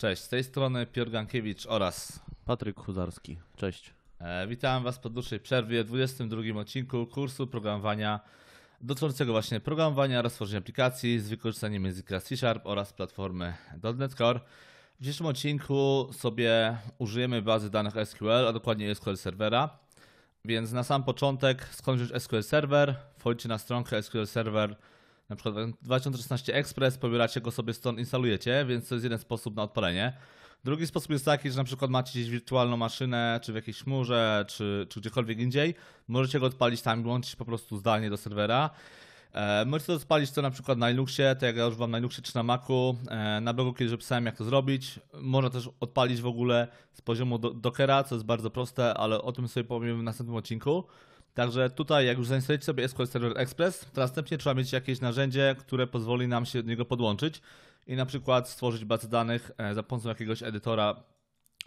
Cześć, z tej strony Piotr Gankiewicz oraz Patryk Huzarski. Cześć. E, witam Was po dłuższej przerwie w 22 odcinku kursu programowania dotyczącego właśnie programowania oraz tworzenia aplikacji z wykorzystaniem języka C Sharp oraz platformy .NET Core. W dzisiejszym odcinku sobie użyjemy bazy danych SQL, a dokładnie SQL Servera. Więc na sam początek skąd SQL Server, Wchodźcie na stronkę SQL Server.com na przykład 2016 Express, pobieracie go sobie stąd, instalujecie, więc to jest jeden sposób na odpalenie. Drugi sposób jest taki, że na przykład macie gdzieś wirtualną maszynę, czy w jakiejś chmurze, czy, czy gdziekolwiek indziej. Możecie go odpalić tam, łączyć po prostu zdalnie do serwera. E, możecie to odpalić to na przykład na Linuxie, tak jak ja używam na Linuxie czy na Macu. E, na blogu kiedyś opisałem jak to zrobić. Można też odpalić w ogóle z poziomu do, Dockera, co jest bardzo proste, ale o tym sobie powiem w następnym odcinku. Także tutaj, jak już zainstalujecie sobie SQL Server Express, to następnie trzeba mieć jakieś narzędzie, które pozwoli nam się do niego podłączyć i na przykład stworzyć bazę danych e, za pomocą jakiegoś edytora,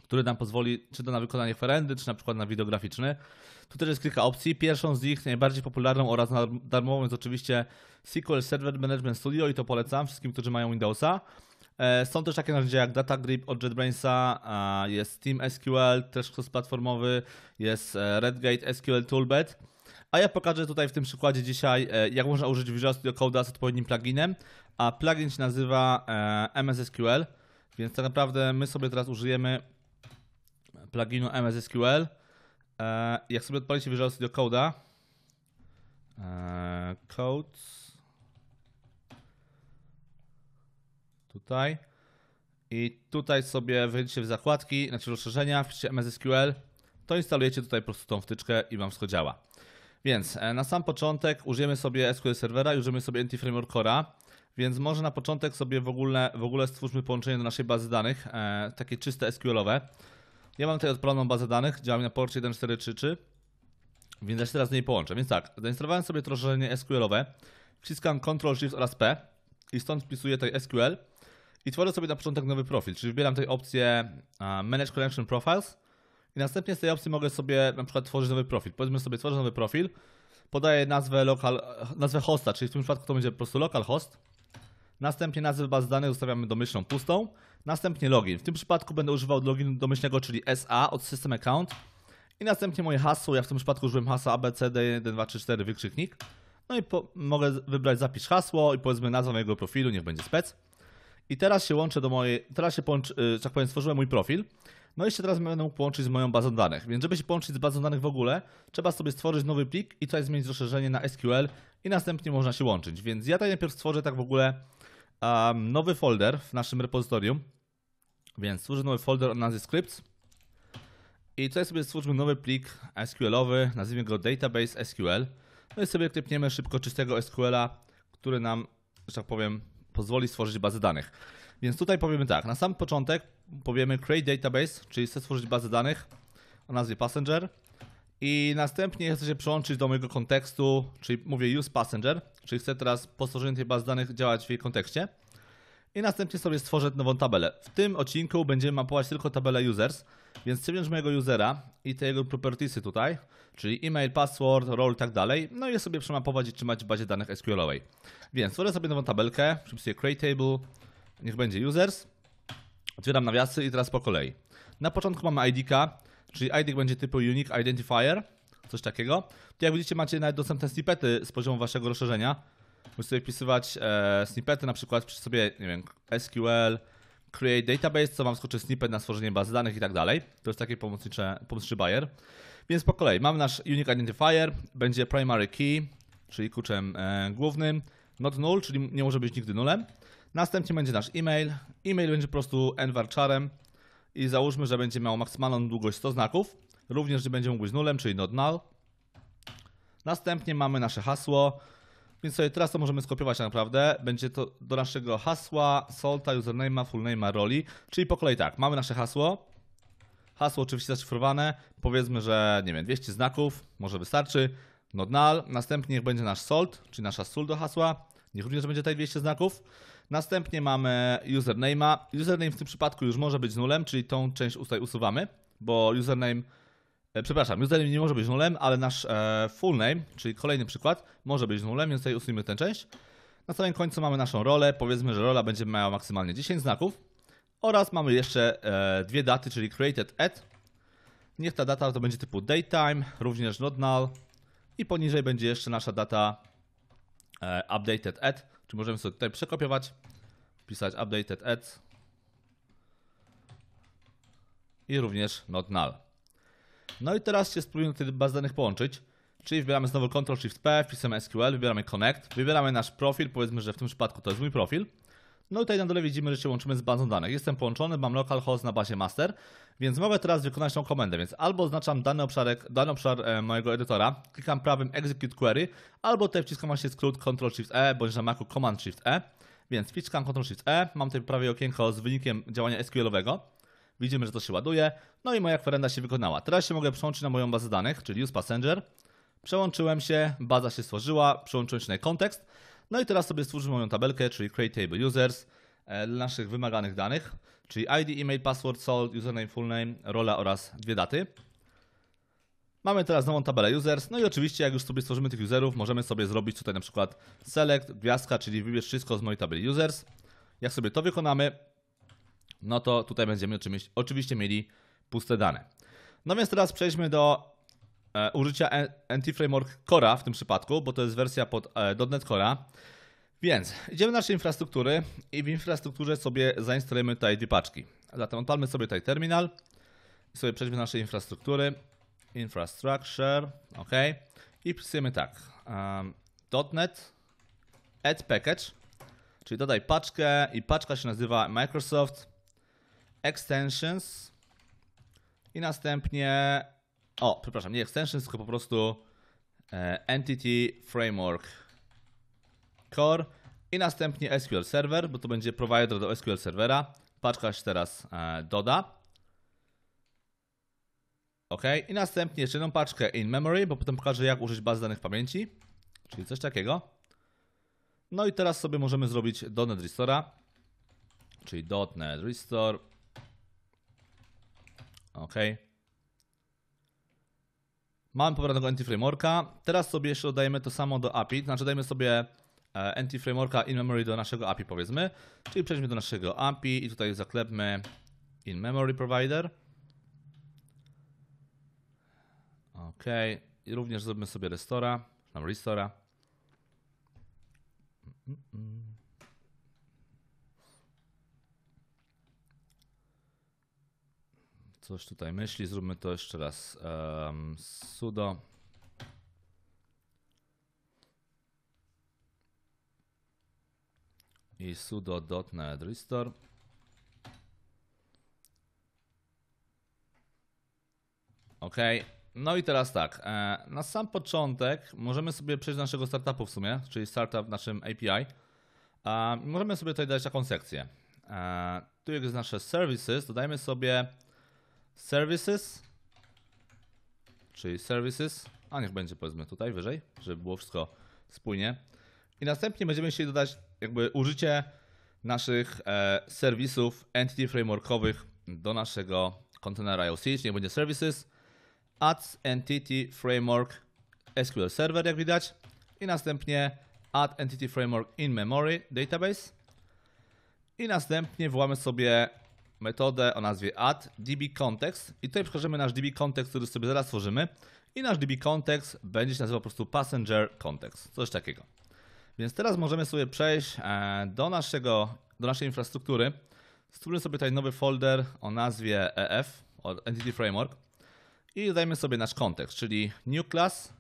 który nam pozwoli czy to na wykonanie ferendy, czy na przykład na wideograficzny. Tu też jest kilka opcji. Pierwszą z nich, najbardziej popularną oraz darmową jest oczywiście SQL Server Management Studio i to polecam wszystkim, którzy mają Windowsa. E, są też takie narzędzia jak DataGrip od JetBrainsa, jest Team SQL, też cross-platformowy, jest e, Redgate SQL Toolbed. A ja pokażę tutaj w tym przykładzie dzisiaj, e, jak można użyć Visual Studio Code z odpowiednim pluginem. A plugin się nazywa MSSQL, więc tak naprawdę my sobie teraz użyjemy pluginu MSSQL. Jak sobie odpalicie Visual Studio Code. Codes, tutaj. I tutaj sobie wejdziecie w zakładki, znaczy rozszerzenia, wpiszcie MSSQL, to instalujecie tutaj po prostu tą wtyczkę i Wam wszystko działa. Więc e, na sam początek użyjemy sobie SQL Servera i użyjemy sobie NT Framework Core'a, więc może na początek sobie w ogóle, w ogóle stwórzmy połączenie do naszej bazy danych, e, takie czyste SQL-owe. Ja mam tutaj odpaloną bazę danych, działam na porcie 1433, więc ja się teraz z niej połączę. Więc tak, zainstalowałem sobie troszeczkę SQL-owe, wciskam Ctrl Shift oraz P i stąd wpisuję tutaj SQL i tworzę sobie na początek nowy profil, czyli wybieram tutaj opcję Manage Connection Profiles i następnie z tej opcji mogę sobie na przykład tworzyć nowy profil. Powiedzmy sobie tworzę nowy profil, podaję nazwę, local, nazwę hosta, czyli w tym przypadku to będzie po prostu localhost. Następnie nazwę baz danych zostawiamy domyślną pustą. Następnie login. W tym przypadku będę używał loginu domyślnego, czyli SA od System Account. I następnie moje hasło. Ja w tym przypadku użyłem hasła ABCD1234 wykrzyknik. No i po, mogę wybrać zapisz hasło i powiedzmy nazwę mojego profilu, niech będzie spec. I teraz się łączę do mojej, teraz się połączy, tak powiem, stworzyłem mój profil. No i się teraz będę mógł połączyć z moją bazą danych. Więc żeby się połączyć z bazą danych w ogóle, trzeba sobie stworzyć nowy plik i tutaj zmienić rozszerzenie na SQL i następnie można się łączyć. Więc ja tutaj najpierw stworzę tak w ogóle um, nowy folder w naszym repozytorium. Więc stworzę nowy folder o nazwie scripts. I tutaj sobie stwórzmy nowy plik SQLowy, nazwijmy go database SQL. No i sobie klepniemy szybko czystego SQL-a, który nam, że tak powiem, pozwoli stworzyć bazę danych. Więc tutaj powiemy tak, na sam początek powiemy create database, czyli chcę stworzyć bazę danych o nazwie passenger i następnie chcę się przełączyć do mojego kontekstu, czyli mówię use passenger, czyli chcę teraz po stworzeniu tej bazy danych działać w jej kontekście i następnie sobie stworzę nową tabelę. W tym odcinku będziemy mapować tylko tabelę users, więc przywiąż mojego usera i te jego propertiesy tutaj, czyli email, password, role i tak dalej, no i je sobie przemapować i trzymać w bazie danych SQL-owej. Więc stworzę sobie nową tabelkę, przypisuję create table, niech będzie users, otwieram nawiasy i teraz po kolei. Na początku mamy id czyli ID będzie typu unique identifier, coś takiego. Tu jak widzicie macie nawet dostępne snippety z poziomu waszego rozszerzenia, Muszę sobie wpisywać e, snippety, na przykład przy sobie, nie wiem, SQL, create database, co mam skoczy snippet na stworzenie bazy danych i tak dalej. To jest takie pomocnicze, pomocniczy buyer. Więc po kolei, mamy nasz unique identifier, będzie primary key, czyli kluczem e, głównym, not null, czyli nie może być nigdy nulem. Następnie będzie nasz e-mail. E-mail będzie po prostu envarcharem i załóżmy, że będzie miał maksymalną długość 100 znaków. Również nie będzie mógł być nulem, czyli not null. Następnie mamy nasze hasło, więc sobie teraz to możemy skopiować naprawdę. Będzie to do naszego hasła, solta, username'a, fullname'a, roli. Czyli po kolei tak, mamy nasze hasło. Hasło oczywiście zaszyfrowane. Powiedzmy, że nie wiem, 200 znaków, może wystarczy. No null. Następnie niech będzie nasz solt, czyli nasza sól do hasła. Niech również będzie tutaj 200 znaków. Następnie mamy username'a. Username w tym przypadku już może być nulem, czyli tą część tutaj usuwamy, bo username E, przepraszam, username nie może być nulem, ale nasz e, full name, czyli kolejny przykład, może być nulem, więc tutaj usuniemy tę część. Na samym końcu mamy naszą rolę. Powiedzmy, że rola będzie miała maksymalnie 10 znaków. Oraz mamy jeszcze e, dwie daty, czyli created at. Niech ta data to będzie typu datetime, również not null. I poniżej będzie jeszcze nasza data e, updated at, czyli możemy sobie tutaj przekopiować, pisać updated at. I również not null. No i teraz się spróbujemy te bazy danych połączyć. Czyli wybieramy znowu Ctrl-Shift-P, wpisujemy SQL, wybieramy Connect, wybieramy nasz profil, powiedzmy, że w tym przypadku to jest mój profil. No i tutaj na dole widzimy, że się łączymy z bazą danych. Jestem połączony, mam localhost na bazie master, więc mogę teraz wykonać tą komendę, więc albo oznaczam dany, obszarek, dany obszar e, mojego edytora, klikam prawym execute query, albo tutaj wciskam właśnie skrót Ctrl-Shift-E, bądź na Macu Command-Shift-E, więc wciskam Ctrl-Shift-E, mam tutaj prawie okienko z wynikiem działania SQL-owego. Widzimy, że to się ładuje. No i moja kwerenda się wykonała. Teraz się mogę przełączyć na moją bazę danych, czyli use passenger. Przełączyłem się, baza się stworzyła, przełączyłem się na kontekst. No i teraz sobie stworzymy moją tabelkę, czyli create table users e, dla naszych wymaganych danych, czyli ID, email, password, salt, username, full name, rola oraz dwie daty. Mamy teraz nową tabelę users, no i oczywiście jak już sobie stworzymy tych userów, możemy sobie zrobić tutaj na przykład select, gwiazdka, czyli wybierz wszystko z mojej tabeli users. Jak sobie to wykonamy, no to tutaj będziemy oczywiście mieli puste dane. No więc teraz przejdźmy do e, użycia anti-framework Core'a w tym przypadku, bo to jest wersja pod e, .NET Core'a. Więc idziemy do naszej infrastruktury i w infrastrukturze sobie zainstalujemy tutaj dipaczki. Zatem odpalmy sobie tutaj terminal i sobie przejdźmy do naszej infrastruktury. Infrastructure, ok. I wpisujemy tak, um, .NET add package, czyli dodaj paczkę i paczka się nazywa Microsoft extensions i następnie, o przepraszam, nie extensions, tylko po prostu e, entity framework core i następnie SQL Server, bo to będzie provider do SQL Servera. Paczka się teraz e, doda. OK. I następnie jeszcze jedną paczkę in memory, bo potem pokażę jak użyć baz danych w pamięci. Czyli coś takiego. No i teraz sobie możemy zrobić dotnet Restore'a. Czyli dotnet Restore OK. Mamy pobranego anti-frameworka. Teraz sobie jeszcze dodajemy to samo do API, znaczy dajemy sobie e, anti-frameworka in-memory do naszego API powiedzmy, czyli przejdźmy do naszego API i tutaj zaklepmy in-memory provider. OK. I również zrobimy sobie restora, nam restora. Mm -mm. mm. coś tutaj myśli. Zróbmy to jeszcze raz. Um, sudo. I sudo.net restore. OK. No i teraz tak. E, na sam początek możemy sobie przejść do naszego startupu w sumie, czyli startup w naszym API. Możemy sobie tutaj dać taką sekcję. E, tu jest nasze services. Dodajmy sobie services, czyli services, a niech będzie powiedzmy tutaj wyżej, żeby było wszystko spójnie. I następnie będziemy chcieli dodać jakby użycie naszych e, serwisów entity frameworkowych do naszego kontenera IOC, czyli niech będzie services, add entity framework SQL Server, jak widać, i następnie add entity framework in memory database. I następnie wołamy sobie metodę o nazwie add DB context i tutaj przekażemy nasz DB context, który sobie zaraz tworzymy i nasz DB context będzie się nazywał po prostu passenger context, coś takiego. Więc teraz możemy sobie przejść e, do, naszego, do naszej infrastruktury. stworzymy sobie tutaj nowy folder o nazwie EF, Entity Framework i dodajmy sobie nasz kontekst, czyli new class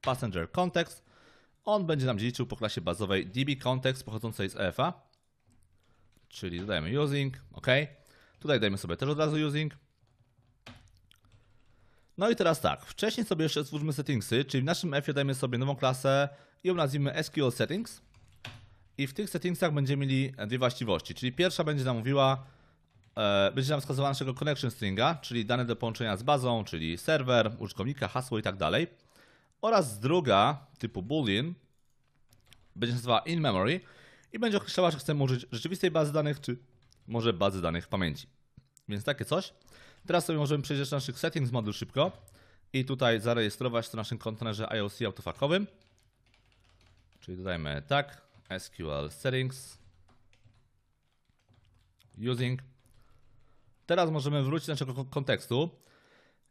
passenger context. On będzie nam dzieliczył po klasie bazowej db context pochodzącej z EFA, czyli dodajemy using, OK. Tutaj dajmy sobie też od razu using. No i teraz tak, wcześniej sobie jeszcze stwórzmy settingsy, czyli w naszym F dajmy sobie nową klasę i ją nazwijmy SQL Settings. I w tych settingsach będziemy mieli dwie właściwości, czyli pierwsza będzie nam mówiła, e, będzie nam wskazywała naszego connection stringa, czyli dane do połączenia z bazą, czyli serwer, użytkownika, hasło i tak dalej. Oraz druga, typu boolean, będzie nazywała in memory i będzie określała, czy chcemy użyć rzeczywistej bazy danych, czy może bazy danych w pamięci. Więc takie coś. Teraz sobie możemy przejrzeć do naszych settings modul szybko i tutaj zarejestrować to w naszym kontenerze IOC autofakowym. Czyli dodajmy tak, SQL settings using. Teraz możemy wrócić do naszego kontekstu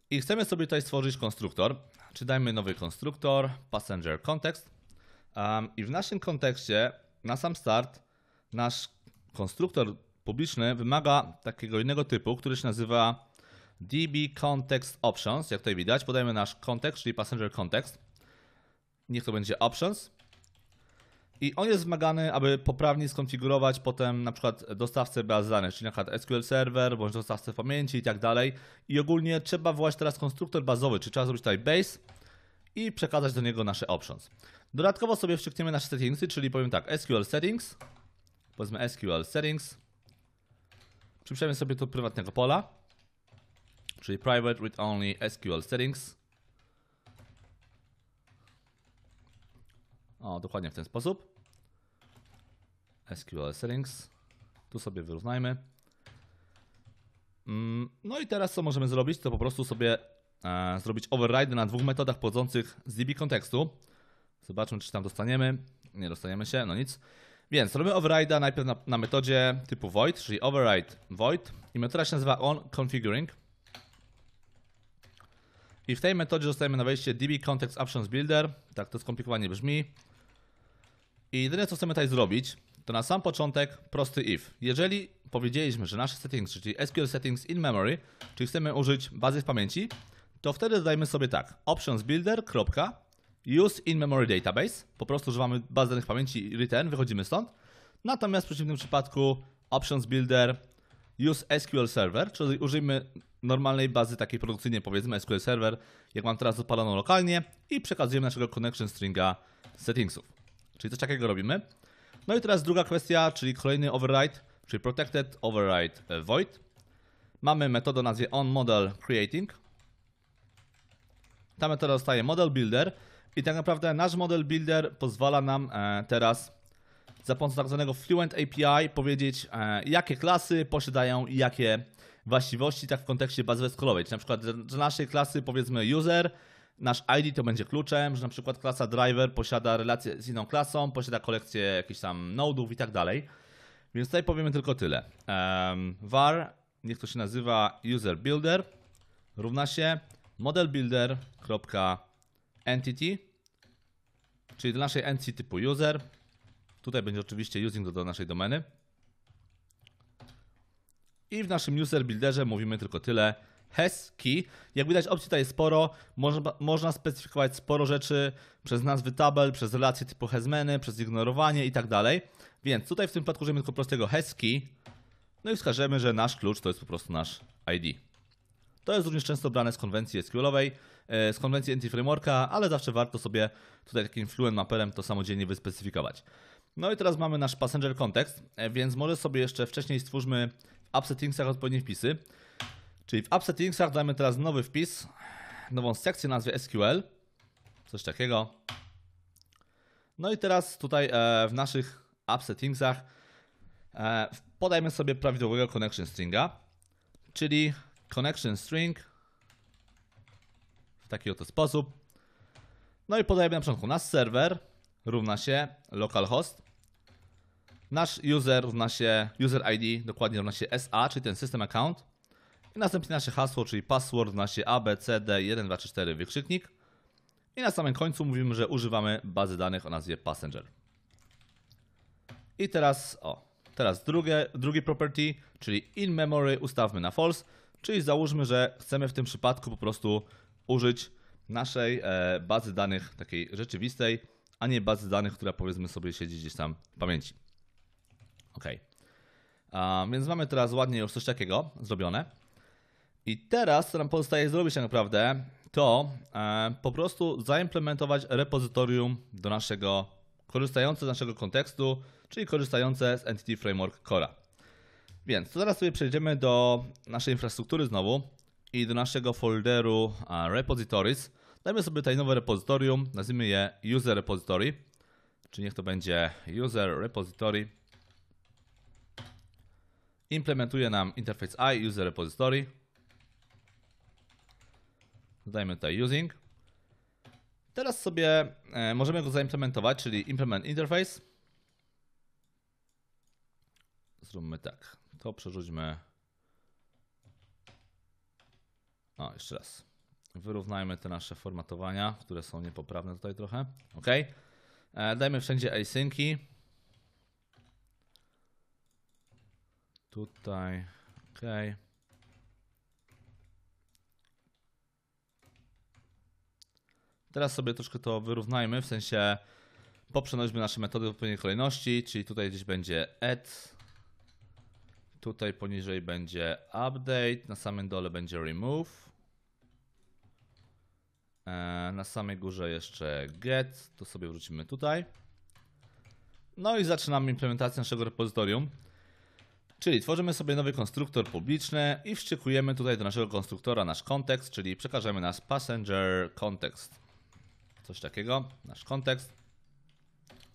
i chcemy sobie tutaj stworzyć konstruktor. Czy dajmy nowy konstruktor, passenger context. Um, I w naszym kontekście na sam start nasz konstruktor publiczny wymaga takiego innego typu, który się nazywa DB Context Options. Jak tutaj widać, podajemy nasz kontekst, czyli passenger context. Niech to będzie options. I on jest wymagany, aby poprawnie skonfigurować potem na przykład dostawcę baz danych, czyli na przykład SQL Server, bądź dostawcę pamięci i tak dalej. I ogólnie trzeba wywołać teraz konstruktor bazowy, czyli trzeba zrobić tutaj base i przekazać do niego nasze options. Dodatkowo sobie wstrzykniemy nasze settingsy, czyli powiem tak, SQL settings, powiedzmy SQL settings, Przypiszemy sobie to prywatnego pola, czyli private with only SQL settings. O, dokładnie w ten sposób. SQL settings. Tu sobie wyrównajmy. Mm, no i teraz co możemy zrobić, to po prostu sobie e, zrobić override na dwóch metodach pochodzących z DB kontekstu. Zobaczmy, czy tam dostaniemy. Nie dostaniemy się, no nic. Więc robimy override'a najpierw na, na, metodzie typu void, czyli override void i metoda się nazywa onConfiguring. I w tej metodzie dostajemy na wejście DB Context Options Builder. Tak to skomplikowanie brzmi. I jedyne co chcemy tutaj zrobić, to na sam początek prosty if. Jeżeli powiedzieliśmy, że nasze settings, czyli SQL settings in memory, czyli chcemy użyć bazy w pamięci, to wtedy dodajmy sobie tak options builder. Use in memory database. Po prostu używamy baz danych pamięci return, wychodzimy stąd. Natomiast w przeciwnym przypadku options builder use SQL server, czyli użyjmy normalnej bazy takiej produkcyjnej, powiedzmy SQL server, jak mam teraz odpaloną lokalnie i przekazujemy naszego connection stringa settingsów. Czyli coś takiego robimy. No i teraz druga kwestia, czyli kolejny override, czyli protected override e, void. Mamy metodę o nazwie onModel creating. Ta metoda dostaje model builder, i tak naprawdę nasz model builder pozwala nam e, teraz za pomocą tak zwanego Fluent API powiedzieć, e, jakie klasy posiadają i jakie właściwości, tak w kontekście bazy skolowej. Czyli na przykład dla naszej klasy powiedzmy user, nasz ID to będzie kluczem, że na przykład klasa driver posiada relację z inną klasą, posiada kolekcję jakichś tam nodów i tak dalej. Więc tutaj powiemy tylko tyle. Um, var, niech to się nazywa user builder, równa się model builder entity, czyli do naszej entity typu user. Tutaj będzie oczywiście using do, do naszej domeny. I w naszym user builderze mówimy tylko tyle has key. Jak widać opcji tutaj jest sporo, można, można specyfikować sporo rzeczy przez nazwy tabel, przez relacje typu hasmeny, przez ignorowanie i tak dalej. Więc tutaj w tym przypadku użyjemy tylko prostego has key. No i wskażemy, że nasz klucz to jest po prostu nasz ID. To jest również często brane z konwencji SQLowej, e, z konwencji Entity Frameworka, ale zawsze warto sobie tutaj takim Fluent Mapperem to samodzielnie wyspecyfikować. No i teraz mamy nasz Passenger Context, e, więc może sobie jeszcze wcześniej stwórzmy w App Settingsach odpowiednie wpisy. Czyli w App Settingsach damy teraz nowy wpis, nową sekcję nazwy SQL, coś takiego. No i teraz tutaj e, w naszych App Settingsach podajmy sobie prawidłowego connection stringa, czyli connection string w taki oto sposób. No i podajemy na początku nasz serwer równa się localhost. Nasz user równa się user ID, dokładnie równa się SA, czyli ten system account. I następnie nasze hasło, czyli password równa się abcd1234 wykrzyknik. I na samym końcu mówimy, że używamy bazy danych o nazwie passenger. I teraz, o, teraz drugie, drugi property, czyli in memory ustawmy na false. Czyli załóżmy, że chcemy w tym przypadku po prostu użyć naszej e, bazy danych takiej rzeczywistej, a nie bazy danych, która powiedzmy sobie siedzi gdzieś tam w pamięci. OK. A, więc mamy teraz ładnie już coś takiego zrobione. I teraz, co nam pozostaje zrobić tak naprawdę, to e, po prostu zaimplementować repozytorium do naszego, korzystające z naszego kontekstu, czyli korzystające z Entity Framework Core'a. Więc to zaraz sobie przejdziemy do naszej infrastruktury znowu i do naszego folderu repositories. Dajmy sobie tutaj nowe repozytorium, nazwijmy je user repository, czy niech to będzie user repository. Implementuje nam interface i user repository. Dodajmy tutaj using. Teraz sobie e, możemy go zaimplementować, czyli implement interface. Zróbmy tak to przerzućmy. O, jeszcze raz. Wyrównajmy te nasze formatowania, które są niepoprawne tutaj trochę. OK. E, dajmy wszędzie asynki. Tutaj. OK. Teraz sobie troszkę to wyrównajmy, w sensie poprzenośmy nasze metody w odpowiedniej kolejności, czyli tutaj gdzieś będzie add, Tutaj poniżej będzie update, na samym dole będzie remove. E, na samej górze jeszcze get, to sobie wrócimy tutaj. No i zaczynamy implementację naszego repozytorium. Czyli tworzymy sobie nowy konstruktor publiczny i wszczekujemy tutaj do naszego konstruktora nasz kontekst, czyli przekażemy nasz passenger context, Coś takiego, nasz kontekst.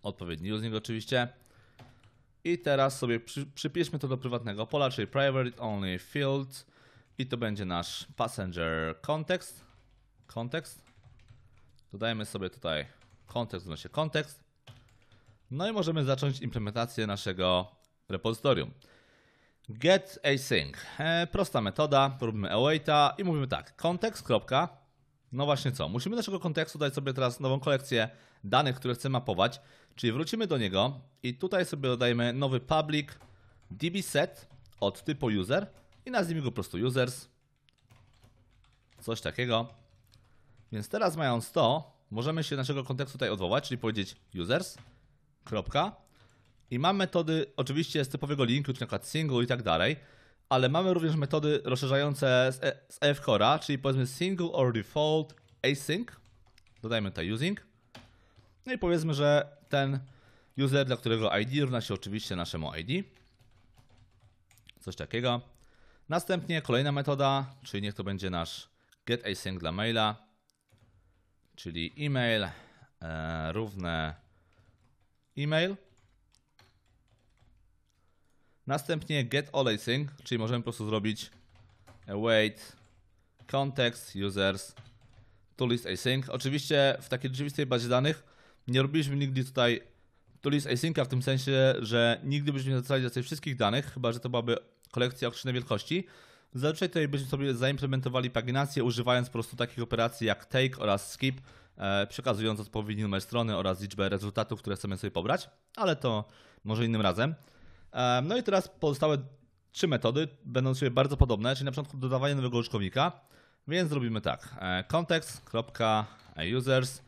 Odpowiedni using oczywiście. I teraz sobie przy, przypiszmy to do prywatnego pola, czyli private only field. I to będzie nasz passenger context. Context. Dodajmy sobie tutaj kontekst w kontekst. No i możemy zacząć implementację naszego repozytorium. Get async. E, prosta metoda, robimy awaita i mówimy tak, kontekst. No właśnie co? Musimy do naszego kontekstu dać sobie teraz nową kolekcję danych, które chcę mapować, czyli wrócimy do niego i tutaj sobie dodajemy nowy public dbset od typu user i nazwijmy go po prostu users. Coś takiego. Więc teraz mając to, możemy się naszego kontekstu tutaj odwołać, czyli powiedzieć users, kropka. I mam metody oczywiście z typowego linku, czy na przykład single i tak dalej ale mamy również metody rozszerzające z, e, e czyli powiedzmy single or default async, dodajmy tutaj using, no i powiedzmy, że ten user, dla którego ID równa się oczywiście naszemu ID, coś takiego. Następnie kolejna metoda, czyli niech to będzie nasz getAsync dla maila, czyli email e, równe email. Następnie get czyli możemy po prostu zrobić await e, context users list async. Oczywiście w takiej rzeczywistej bazie danych nie robiliśmy nigdy tutaj list asynka w tym sensie, że nigdy byśmy nie zostali do tych wszystkich danych, chyba że to byłaby kolekcja określonej wielkości. Zazwyczaj tutaj byśmy sobie zaimplementowali paginację używając po prostu takich operacji jak take oraz skip, e, przekazując odpowiedni numer strony oraz liczbę rezultatów, które chcemy sobie pobrać, ale to może innym razem. No i teraz pozostałe trzy metody będą sobie bardzo podobne, czyli na początku dodawanie nowego użytkownika. Więc zrobimy tak. E, context.users e,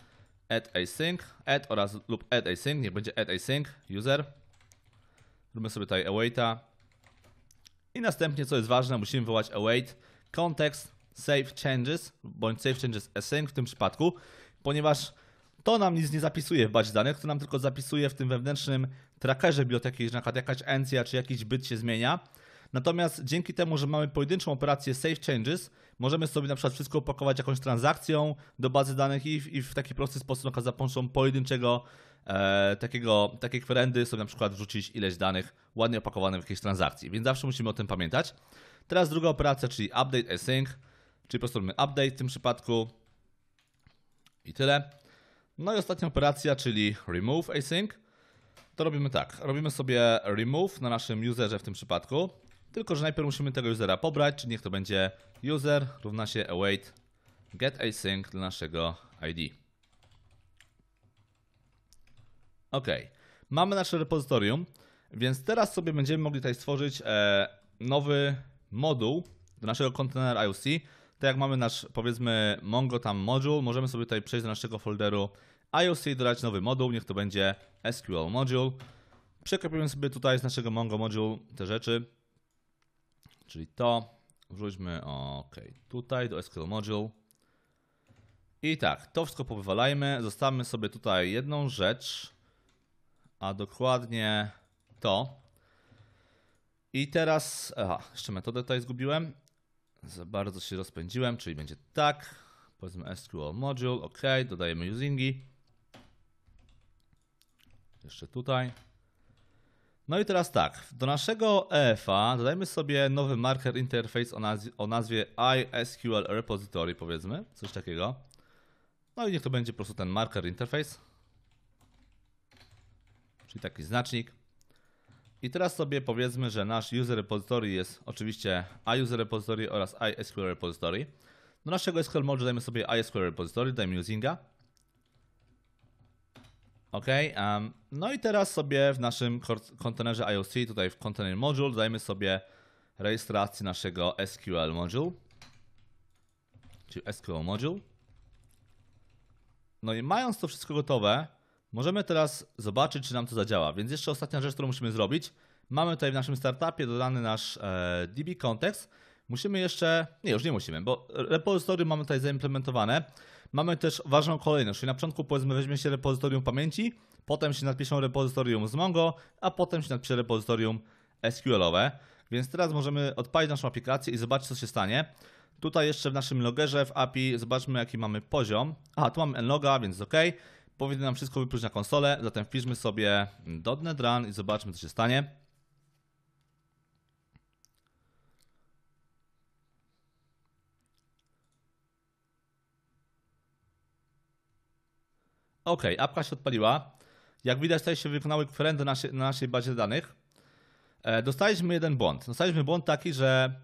add async, add oraz lub add async, niech będzie add async user. Zróbmy sobie tutaj awaita. I następnie, co jest ważne, musimy wywołać await context save changes bądź save changes async w tym przypadku, ponieważ to nam nic nie zapisuje w bazie danych, to nam tylko zapisuje w tym wewnętrznym trackerze biblioteki, że na przykład jakaś encja czy jakiś byt się zmienia. Natomiast dzięki temu, że mamy pojedynczą operację save changes, możemy sobie na przykład wszystko opakować jakąś transakcją do bazy danych i w, i w taki prosty sposób za pomocą pojedynczego e, takiego, takiej kwerendy sobie na przykład wrzucić ileś danych ładnie opakowanych w jakiejś transakcji. Więc zawsze musimy o tym pamiętać. Teraz druga operacja, czyli update async, czyli po prostu mamy update w tym przypadku i tyle. No i ostatnia operacja, czyli remove async. To robimy tak, robimy sobie remove na naszym userze w tym przypadku, tylko że najpierw musimy tego usera pobrać, czyli niech to będzie user równa się await get async dla naszego ID. Ok, mamy nasze repozytorium, więc teraz sobie będziemy mogli tutaj stworzyć e, nowy moduł do naszego kontenera IOC, tak jak mamy nasz, powiedzmy, Mongo tam module, możemy sobie tutaj przejść do naszego folderu IOC i dodać nowy moduł, niech to będzie SQL module. Przekopiujemy sobie tutaj z naszego Mongo module te rzeczy, czyli to. Wrzućmy, ok, tutaj do SQL module. I tak, to wszystko powywalajmy. Zostawmy sobie tutaj jedną rzecz, a dokładnie to. I teraz, aha, jeszcze metodę tutaj zgubiłem. Za bardzo się rozpędziłem, czyli będzie tak. Powiedzmy SQL module, ok, dodajemy usingi. Jeszcze tutaj. No i teraz tak, do naszego EFA dodajmy sobie nowy marker interface o, o nazwie ISQL repository powiedzmy, coś takiego. No i niech to będzie po prostu ten marker interface. Czyli taki znacznik. I teraz sobie powiedzmy, że nasz user repository jest oczywiście iUser repository oraz iSQL repository. Do naszego SQL module dajmy sobie iSQL repository, dajmy usinga. OK, um, no i teraz sobie w naszym kontenerze IOC, tutaj w container module, dajmy sobie rejestrację naszego SQL module, czyli SQL module. No i mając to wszystko gotowe, Możemy teraz zobaczyć, czy nam to zadziała. Więc jeszcze ostatnia rzecz, którą musimy zrobić. Mamy tutaj w naszym startupie dodany nasz e, DB Context. Musimy jeszcze, nie, już nie musimy, bo repozytorium mamy tutaj zaimplementowane. Mamy też ważną kolejność, czyli na początku powiedzmy weźmie się repozytorium pamięci, potem się napiszą repozytorium z Mongo, a potem się napisze repozytorium SQLowe. Więc teraz możemy odpalić naszą aplikację i zobaczyć, co się stanie. Tutaj jeszcze w naszym logerze w API zobaczmy, jaki mamy poziom. Aha, tu mamy nloga, więc ok powinny nam wszystko wypluć na konsolę, zatem wpiszmy sobie .NET Run i zobaczmy co się stanie. Ok, apka się odpaliła. Jak widać tutaj się wykonały kwerendy na, na naszej bazie danych. E, dostaliśmy jeden błąd. Dostaliśmy błąd taki, że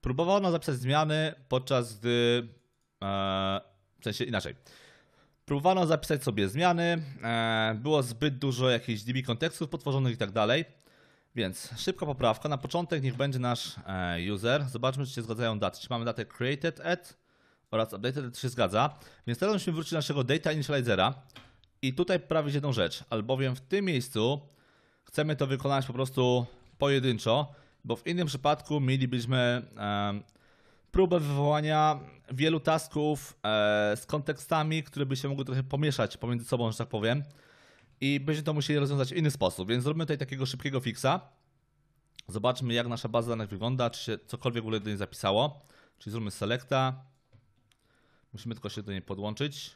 próbowano zapisać zmiany podczas gdy... E, w sensie inaczej. Próbowano zapisać sobie zmiany, e, było zbyt dużo jakichś DB kontekstów potworzonych i tak dalej. Więc szybka poprawka. Na początek niech będzie nasz e, user. Zobaczmy, czy się zgadzają daty. Czy mamy datę created at oraz updated at, czy się zgadza. Więc teraz musimy wrócić do naszego data initializera i tutaj poprawić jedną rzecz, albowiem w tym miejscu chcemy to wykonać po prostu pojedynczo, bo w innym przypadku mielibyśmy e, próbę wywołania wielu tasków e, z kontekstami, które by się mogły trochę pomieszać pomiędzy sobą, że tak powiem. I będziemy to musieli rozwiązać w inny sposób, więc zrobimy tutaj takiego szybkiego fixa. Zobaczmy, jak nasza baza danych wygląda, czy się cokolwiek w ogóle do niej zapisało. Czyli zróbmy selecta. Musimy tylko się do niej podłączyć.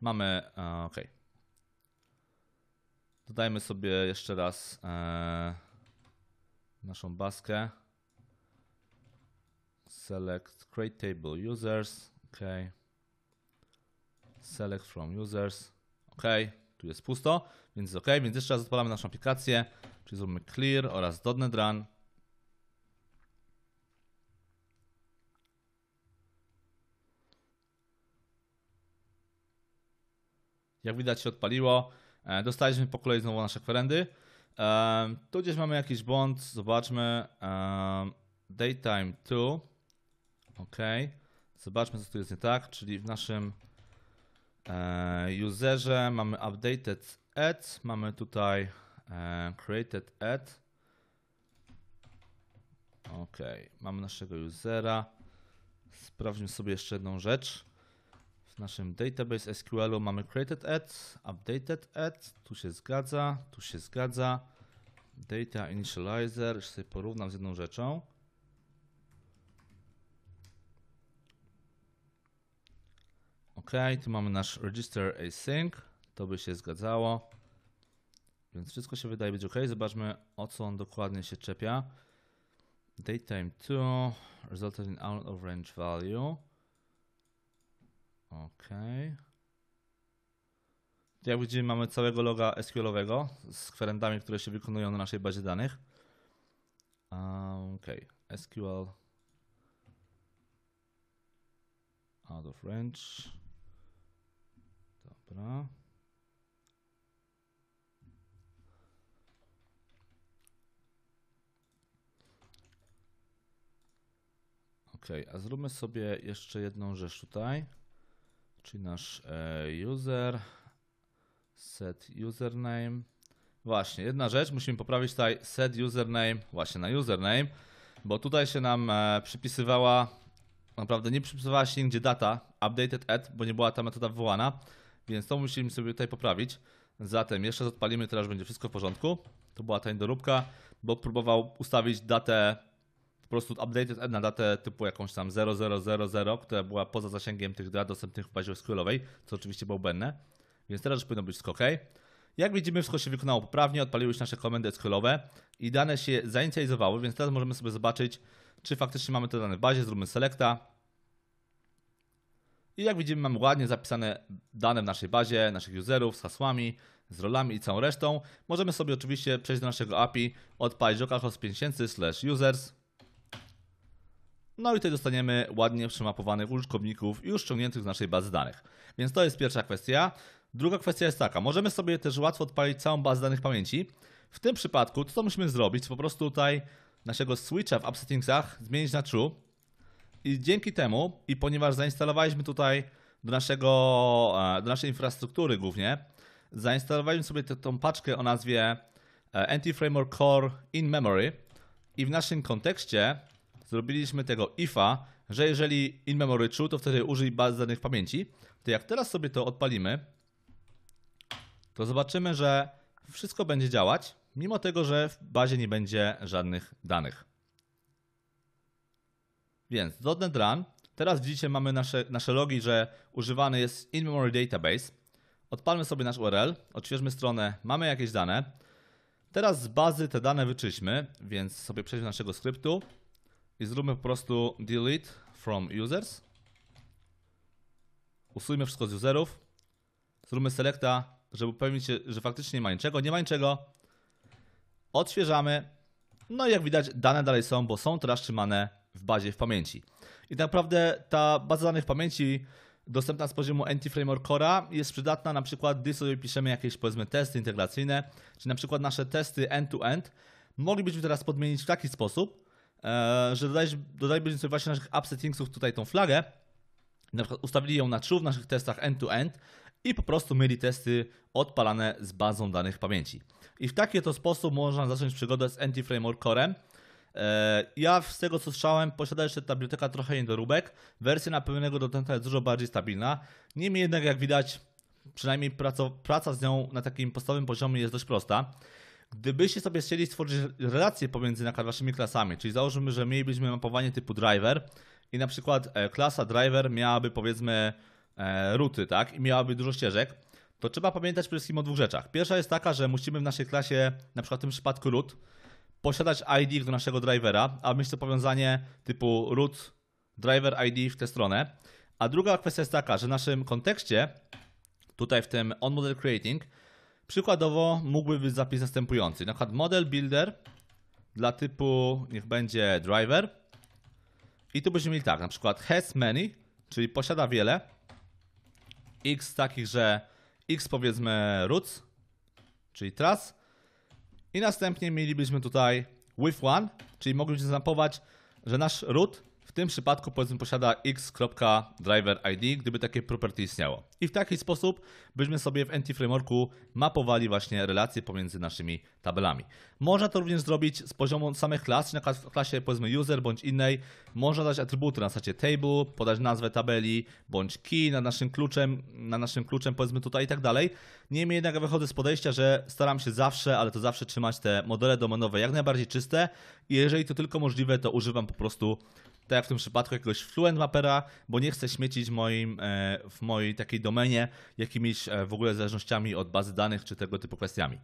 Mamy, e, ok. Dodajmy sobie jeszcze raz. E, naszą baskę. Select create table users. OK. Select from users. OK. Tu jest pusto, więc OK. Więc jeszcze raz odpalamy naszą aplikację. Czyli zrobimy clear oraz dotnet run. Jak widać się odpaliło. E, dostaliśmy po kolei znowu nasze kwerendy. Um, tu gdzieś mamy jakiś błąd, zobaczmy. Um, daytime to. OK. Zobaczmy, co tu jest nie tak, czyli w naszym e, userze mamy updated ad, mamy tutaj e, created ad. OK, mamy naszego usera. Sprawdźmy sobie jeszcze jedną rzecz naszym database SQL-u mamy created at, updated at, tu się zgadza, tu się zgadza. Data initializer, już sobie porównam z jedną rzeczą. OK, tu mamy nasz register async, to by się zgadzało. Więc wszystko się wydaje być ok. Zobaczmy o co on dokładnie się czepia. Datetime 2 resulted in out of range value. Okej. Okay. Jak widzimy mamy całego loga SQL-owego z kwerendami, które się wykonują na naszej bazie danych. Okej, okay. SQL out of range. Dobra. Ok, a zróbmy sobie jeszcze jedną rzecz tutaj czyli nasz e, user, set username. Właśnie, jedna rzecz, musimy poprawić tutaj set username, właśnie na username, bo tutaj się nam e, przypisywała, naprawdę nie przypisywała się nigdzie data updated at, bo nie była ta metoda wywołana, więc to musimy sobie tutaj poprawić. Zatem jeszcze raz odpalimy, teraz będzie wszystko w porządku. To była ta niedoróbka, bo próbował ustawić datę prostu updated na datę typu jakąś tam 0000, która była poza zasięgiem tych dat dostępnych w bazie SQLowej, co oczywiście było błędne. Więc teraz już powinno być wszystko OK. Jak widzimy, wszystko się wykonało poprawnie, odpaliły się nasze komendy SQLowe i dane się zainicjalizowały, więc teraz możemy sobie zobaczyć, czy faktycznie mamy te dane w bazie. Zróbmy selecta. I jak widzimy, mamy ładnie zapisane dane w naszej bazie, naszych userów z hasłami, z rolami i całą resztą. Możemy sobie oczywiście przejść do naszego API, odpalić localhost 5000 slash users no i tutaj dostaniemy ładnie przemapowanych użytkowników już ściągniętych z naszej bazy danych. Więc to jest pierwsza kwestia. Druga kwestia jest taka, możemy sobie też łatwo odpalić całą bazę danych pamięci. W tym przypadku to, co musimy zrobić, to po prostu tutaj naszego switcha w App Settingsach zmienić na true. I dzięki temu, i ponieważ zainstalowaliśmy tutaj do, naszego, e, do naszej infrastruktury głównie, zainstalowaliśmy sobie tą paczkę o nazwie e, Anti-Framework Core in Memory i w naszym kontekście zrobiliśmy tego ifa, że jeżeli in memory true, to wtedy użyj baz danych pamięci. To jak teraz sobie to odpalimy, to zobaczymy, że wszystko będzie działać, mimo tego, że w bazie nie będzie żadnych danych. Więc dotnet run. Teraz widzicie, mamy nasze, nasze logi, że używany jest in-memory database. Odpalmy sobie nasz URL, odświeżmy stronę, mamy jakieś dane. Teraz z bazy te dane wyczyśmy, więc sobie przejdźmy do naszego skryptu i zróbmy po prostu delete from users. Usuńmy wszystko z userów. Zróbmy selecta, żeby upewnić się, że faktycznie nie ma niczego. Nie ma niczego. Odświeżamy. No i jak widać dane dalej są, bo są teraz trzymane w bazie w pamięci. I tak naprawdę ta baza danych w pamięci dostępna z poziomu Anti-Framework Core'a jest przydatna na przykład, gdy sobie piszemy jakieś powiedzmy testy integracyjne, czy na przykład nasze testy end-to-end -end, moglibyśmy teraz podmienić w taki sposób, E, że dodalibyśmy sobie właśnie naszych app settingsów tutaj tą flagę, na przykład ustawili ją na true w naszych testach end-to-end i po prostu mieli testy odpalane z bazą danych pamięci. I w taki to sposób można zacząć przygodę z Anti-Framework Core'em. E, ja z tego co słyszałem, posiada jeszcze ta biblioteka trochę niedoróbek. Wersja na pewnego jest dużo bardziej stabilna. Niemniej jednak jak widać, przynajmniej praca, praca z nią na takim podstawowym poziomie jest dość prosta. Gdybyście sobie chcieli stworzyć relacje pomiędzy na przykład waszymi klasami, czyli założymy, że mielibyśmy mapowanie typu driver i na przykład e, klasa driver miałaby powiedzmy e, ruty, tak, i miałaby dużo ścieżek, to trzeba pamiętać przede wszystkim o dwóch rzeczach. Pierwsza jest taka, że musimy w naszej klasie, na przykład w tym przypadku root, posiadać ID do naszego drivera, a mieć to powiązanie typu root driver ID w tę stronę. A druga kwestia jest taka, że w naszym kontekście, tutaj w tym on model creating, Przykładowo mógłby być zapis następujący. Na przykład model builder dla typu niech będzie driver. I tu byśmy mieli tak, na przykład has many, czyli posiada wiele. X takich, że X powiedzmy roots, czyli tras. I następnie mielibyśmy tutaj with one, czyli moglibyśmy zampować, że nasz root w tym przypadku powiedzmy posiada x.driver.id, gdyby takie property istniało. I w taki sposób byśmy sobie w anti Frameworku mapowali właśnie relacje pomiędzy naszymi tabelami. Można to również zrobić z poziomu samych klas, na klasie powiedzmy user bądź innej. Można dać atrybuty na stacie table, podać nazwę tabeli bądź key na naszym kluczem, na naszym kluczem powiedzmy tutaj i tak dalej. Niemniej jednak wychodzę z podejścia, że staram się zawsze, ale to zawsze trzymać te modele domenowe jak najbardziej czyste i jeżeli to tylko możliwe, to używam po prostu tak jak w tym przypadku jakiegoś Fluent Mappera, bo nie chcę śmiecić moim, e, w mojej takiej domenie jakimiś e, w ogóle zależnościami od bazy danych czy tego typu kwestiami.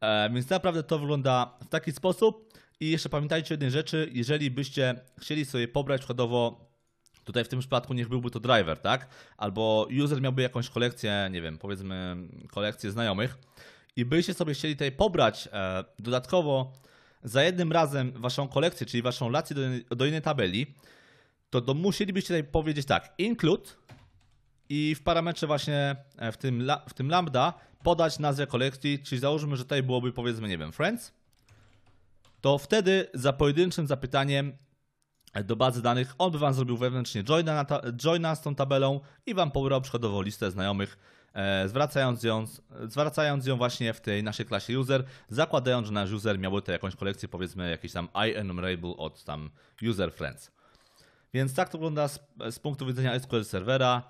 E, więc naprawdę to wygląda w taki sposób. I jeszcze pamiętajcie o jednej rzeczy, jeżeli byście chcieli sobie pobrać przykładowo Tutaj w tym przypadku niech byłby to driver, tak? Albo user miałby jakąś kolekcję, nie wiem, powiedzmy kolekcję znajomych i byście sobie chcieli tutaj pobrać e, dodatkowo za jednym razem waszą kolekcję, czyli waszą lację do, do innej tabeli, to, to musielibyście tutaj powiedzieć tak, include i w parametrze właśnie e, w tym, w tym lambda podać nazwę kolekcji, czyli załóżmy, że tutaj byłoby powiedzmy, nie wiem, friends, to wtedy za pojedynczym zapytaniem do bazy danych. On by Wam zrobił wewnętrznie joina, ta, joina z tą tabelą i Wam pobrał przykładowo listę znajomych, e, zwracając, ją, zwracając ją właśnie w tej naszej klasie user, zakładając, że nasz user miałby tutaj jakąś kolekcję, powiedzmy jakieś tam enumerable od tam user friends. Więc tak to wygląda z, z punktu widzenia SQL Servera.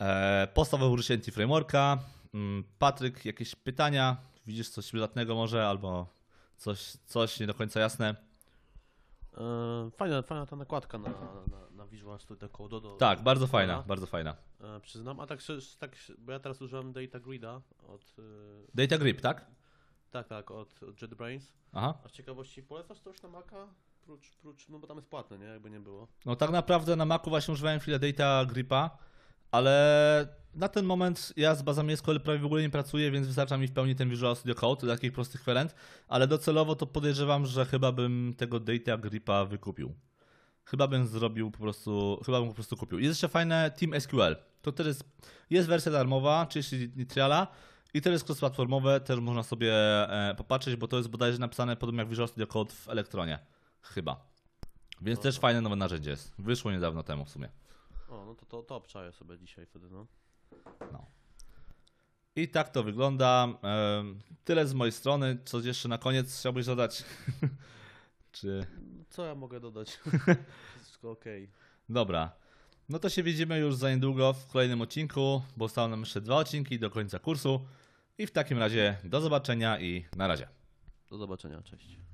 E, podstawowe użycie NT Frameworka. Mm, Patryk, jakieś pytania? Widzisz coś przydatnego może albo coś, coś nie do końca jasne? E, fajna, fajna ta nakładka na, na, na Visual Studio Code. Do, do, tak, bardzo fajna, bardzo fajna. E, przyznam, a tak, tak, bo ja teraz używam Data Grida od... E, Data Grip, tak? Tak, tak, od, od JetBrains. Aha. A z ciekawości polecasz coś na Maca? Prócz, prócz, no bo tam jest płatne, nie? Jakby nie było. No tak naprawdę na Macu właśnie używałem chwilę Data Gripa ale na ten moment ja z bazami SQL prawie w ogóle nie pracuję, więc wystarcza mi w pełni ten Visual Studio Code dla takich prostych kwerent, ale docelowo to podejrzewam, że chyba bym tego Data Gripa wykupił. Chyba bym zrobił po prostu, chyba bym po prostu kupił. Jest jeszcze fajne Team SQL. To też jest, jest wersja darmowa, czyli triala i teraz cross-platformowe, też można sobie e, popatrzeć, bo to jest bodajże napisane podobnie jak Visual Studio Code w Elektronie. Chyba. Więc też fajne nowe narzędzie jest. Wyszło niedawno temu w sumie no to, to, to obczaję sobie dzisiaj wtedy, no. No. I tak to wygląda. Tyle z mojej strony. Coś jeszcze na koniec chciałbyś dodać? Czy... Co ja mogę dodać? Wszystko ok. Dobra. No to się widzimy już za niedługo w kolejnym odcinku, bo zostały nam jeszcze dwa odcinki do końca kursu. I w takim razie do zobaczenia i na razie. Do zobaczenia, cześć.